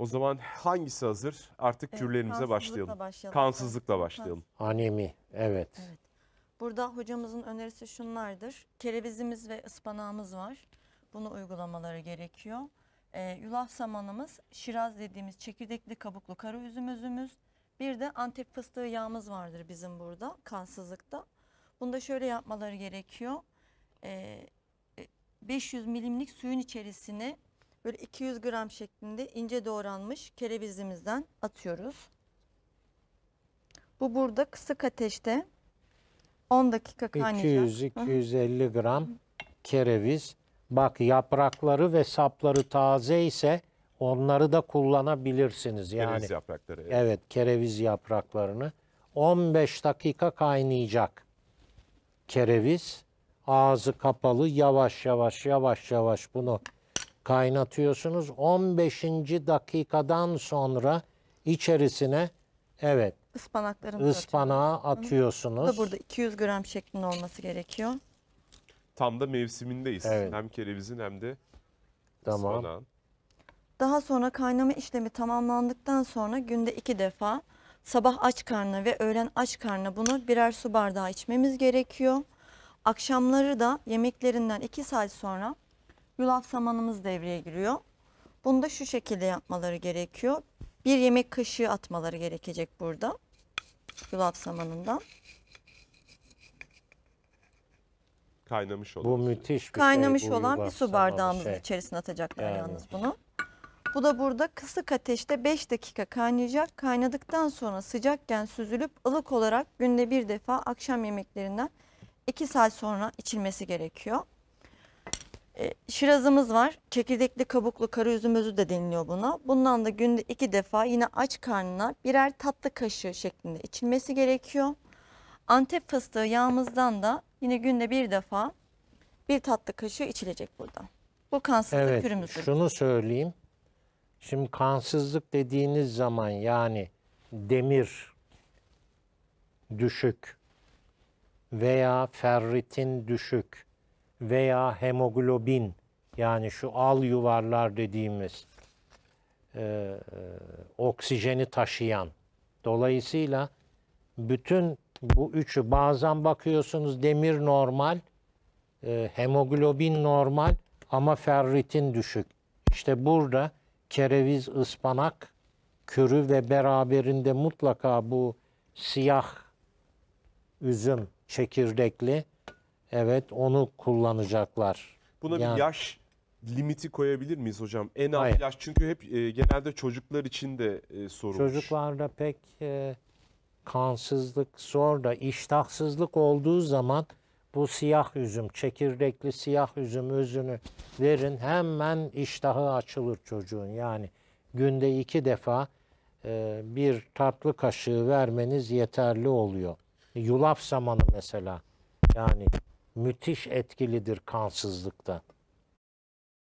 O zaman hangisi hazır? Artık evet, başlayalım. başlayalım. Kansızlıkla başlayalım. Anemi, evet. evet. Burada hocamızın önerisi şunlardır. Kerevizimiz ve ıspanağımız var. Bunu uygulamaları gerekiyor. Ee, yulaf samanımız, şiraz dediğimiz çekirdekli kabuklu kara üzümüzümüz. Bir de antep fıstığı yağımız vardır bizim burada kansızlıkta. Bunu da şöyle yapmaları gerekiyor. Ee, 500 e, milimlik suyun içerisine Böyle 200 gram şeklinde ince doğranmış kerevizimizden atıyoruz. Bu burada kısık ateşte 10 dakika kaynayacak. 200-250 gram kereviz. Bak yaprakları ve sapları taze ise onları da kullanabilirsiniz. Yani, Kereviz yaprakları. Evet. evet kereviz yapraklarını. 15 dakika kaynayacak kereviz. Ağzı kapalı yavaş yavaş yavaş yavaş bunu kaynatıyorsunuz. 15. dakikadan sonra içerisine evet Ispanaklarımızı ıspanağı atıyorsunuz. Bu da burada 200 gram şeklinde olması gerekiyor. Tam da mevsimindeyiz. Evet. Hem kerevizin hem de Tamam. ıspanağın. Daha sonra kaynama işlemi tamamlandıktan sonra günde iki defa sabah aç karnına ve öğlen aç karnına bunu birer su bardağı içmemiz gerekiyor. Akşamları da yemeklerinden iki saat sonra yulaf samanımız devreye giriyor. Bunu da şu şekilde yapmaları gerekiyor. Bir yemek kaşığı atmaları gerekecek burada. Yulaf samanından. Kaynamış olan. Bu müthiş bir Kaynamış şey. bu olan bir su samanı bardağımızın şey. içerisine atacaklar Yani. yalnız bunu. Bu da burada kısık ateşte 5 dakika kaynayacak. Kaynadıktan sonra sıcakken süzülüp ılık olarak günde bir defa akşam yemeklerinden 2 saat sonra içilmesi gerekiyor. E, şirazımız var. Çekirdekli kabuklu karaüzüm özü de deniliyor buna. Bundan da günde iki defa yine aç karnına birer tatlı kaşığı şeklinde içilmesi gerekiyor. Antep fıstığı yağımızdan da yine günde bir defa bir tatlı kaşığı içilecek burada. Bu kansızlık evet, pürümüzdür. Şunu söyleyeyim. Şimdi kansızlık dediğiniz zaman yani demir düşük veya ferritin düşük veya hemoglobin yani şu al yuvarlar dediğimiz e, e, oksijeni taşıyan. Dolayısıyla bütün bu üçü bazen bakıyorsunuz demir normal, e, hemoglobin normal ama ferritin düşük. İşte burada kereviz, ıspanak, kürü ve beraberinde mutlaka bu siyah üzüm çekirdekli Evet onu kullanacaklar. Buna yani, bir yaş limiti koyabilir miyiz hocam? En az yaş çünkü hep e, genelde çocuklar için de e, sorulmuş. Çocuklarda pek e, kansızlık zor da iştahsızlık olduğu zaman bu siyah üzüm, çekirdekli siyah üzüm özünü verin hemen iştahı açılır çocuğun. Yani günde iki defa e, bir tatlı kaşığı vermeniz yeterli oluyor. Yulaf zamanı mesela yani müthiş etkilidir kansızlıktan.